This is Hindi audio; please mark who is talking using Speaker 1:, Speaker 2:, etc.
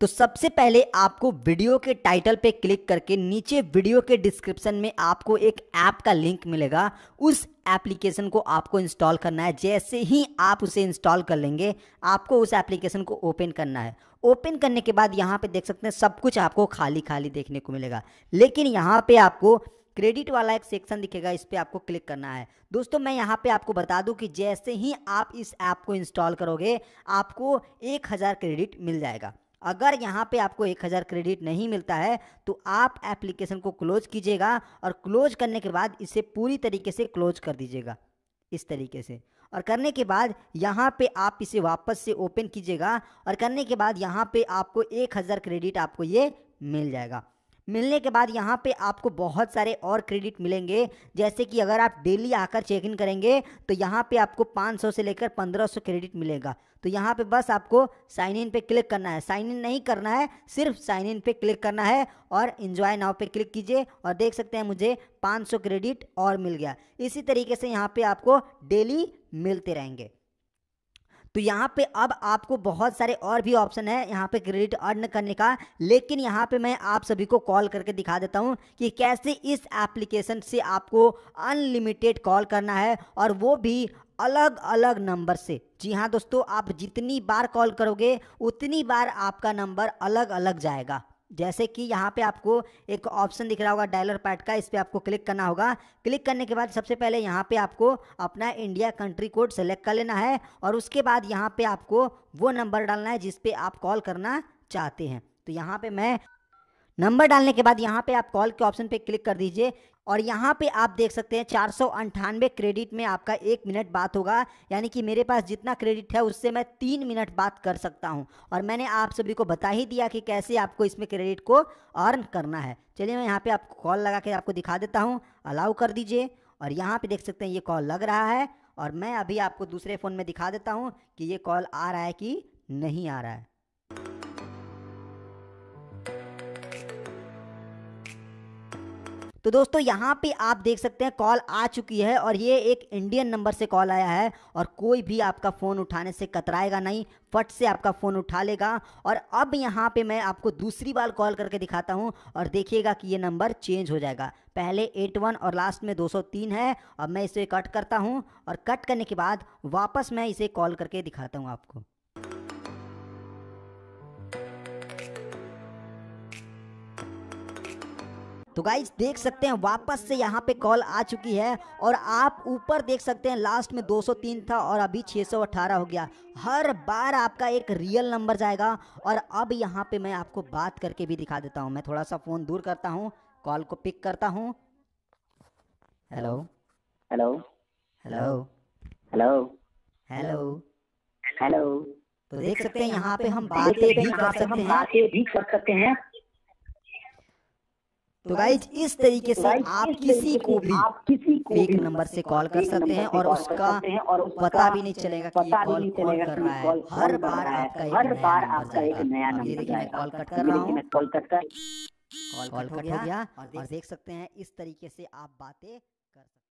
Speaker 1: तो सबसे पहले आपको वीडियो के टाइटल पे क्लिक करके नीचे वीडियो के डिस्क्रिप्शन में आपको एक ऐप का लिंक मिलेगा उस एप्लीकेशन को आपको इंस्टॉल करना है जैसे ही आप उसे इंस्टॉल कर लेंगे आपको उस एप्लीकेशन को ओपन करना है ओपन करने के बाद यहाँ पे देख सकते हैं सब कुछ आपको खाली खाली देखने को मिलेगा लेकिन यहाँ पे आपको क्रेडिट वाला एक सेक्शन दिखेगा इस पर आपको क्लिक करना है दोस्तों मैं यहाँ पे आपको बता दूँ कि जैसे ही आप इस ऐप को इंस्टॉल करोगे आपको एक हज़ार क्रेडिट मिल जाएगा अगर यहाँ पे आपको एक हज़ार क्रेडिट नहीं मिलता है तो आप एप्लीकेशन को क्लोज कीजिएगा और क्लोज करने के बाद इसे पूरी तरीके से क्लोज कर दीजिएगा इस तरीके से और करने के बाद यहाँ पे आप इसे वापस से ओपन कीजिएगा और करने के बाद यहाँ पे आपको एक हज़ार क्रेडिट आपको ये मिल जाएगा मिलने के बाद यहाँ पे आपको बहुत सारे और क्रेडिट मिलेंगे जैसे कि अगर आप डेली आकर चेक इन करेंगे तो यहाँ पे आपको 500 से लेकर 1500 क्रेडिट मिलेगा तो यहाँ पे बस आपको साइन इन पे क्लिक करना है साइन इन नहीं करना है सिर्फ साइन इन पे क्लिक करना है और इन्जॉय नाव पे क्लिक कीजिए और देख सकते हैं मुझे 500 क्रेडिट और मिल गया इसी तरीके से यहाँ पर आपको डेली मिलते रहेंगे तो यहाँ पे अब आपको बहुत सारे और भी ऑप्शन है यहाँ पे क्रेडिट अर्न करने का लेकिन यहाँ पे मैं आप सभी को कॉल करके दिखा देता हूँ कि कैसे इस एप्लीकेशन से आपको अनलिमिटेड कॉल करना है और वो भी अलग अलग नंबर से जी हाँ दोस्तों आप जितनी बार कॉल करोगे उतनी बार आपका नंबर अलग अलग जाएगा जैसे कि यहाँ पे आपको एक ऑप्शन दिख रहा होगा डायलर पैड का इस पर आपको क्लिक करना होगा क्लिक करने के बाद सबसे पहले यहाँ पे आपको अपना इंडिया कंट्री कोड सेलेक्ट कर लेना है और उसके बाद यहाँ पे आपको वो नंबर डालना है जिस पे आप कॉल करना चाहते हैं तो यहाँ पे मैं नंबर डालने के बाद यहाँ पे आप कॉल के ऑप्शन पे क्लिक कर दीजिए और यहाँ पे आप देख सकते हैं चार सौ अंठानवे क्रेडिट में आपका एक मिनट बात होगा यानी कि मेरे पास जितना क्रेडिट है उससे मैं तीन मिनट बात कर सकता हूँ और मैंने आप सभी को बता ही दिया कि कैसे आपको इसमें क्रेडिट को अर्न करना है चलिए मैं यहाँ पे आपको कॉल लगा के आपको दिखा देता हूँ अलाउ कर दीजिए और यहाँ पर देख सकते हैं ये कॉल लग रहा है और मैं अभी आपको दूसरे फ़ोन में दिखा देता हूँ कि ये कॉल आ रहा है कि नहीं आ रहा है तो दोस्तों यहाँ पे आप देख सकते हैं कॉल आ चुकी है और ये एक इंडियन नंबर से कॉल आया है और कोई भी आपका फ़ोन उठाने से कतराएगा नहीं फट से आपका फ़ोन उठा लेगा और अब यहाँ पे मैं आपको दूसरी बार कॉल करके दिखाता हूँ और देखिएगा कि ये नंबर चेंज हो जाएगा पहले 81 और लास्ट में 203 है अब मैं इसे कट करता हूँ और कट करने के बाद वापस मैं इसे कॉल करके दिखाता हूँ आपको तो गाइज देख सकते हैं वापस से यहाँ पे कॉल आ चुकी है और आप ऊपर देख सकते हैं लास्ट में 203 था और अभी 618 हो गया हर बार आपका एक रियल नंबर जाएगा और अब यहाँ पे मैं आपको बात करके भी दिखा देता हूँ मैं थोड़ा सा फ़ोन दूर करता हूँ कॉल को पिक करता हूँ hello hello hello hello hello hello तो देख सकते हैं यहाँ पे हम बातें भी कर सकते हैं बातें भी कर सकते हैं तो गाइज इस तरीके से आप किसी को भी एक नंबर से कॉल कर सकते हैं और उसका पता भी नहीं चलेगा कि कॉल कौन कर रहा है हर बार आपका बार एक नया नंबर मैं कॉल कट कर रहा हूँ कॉल कट कर गया और देख सकते हैं इस तरीके से आप बातें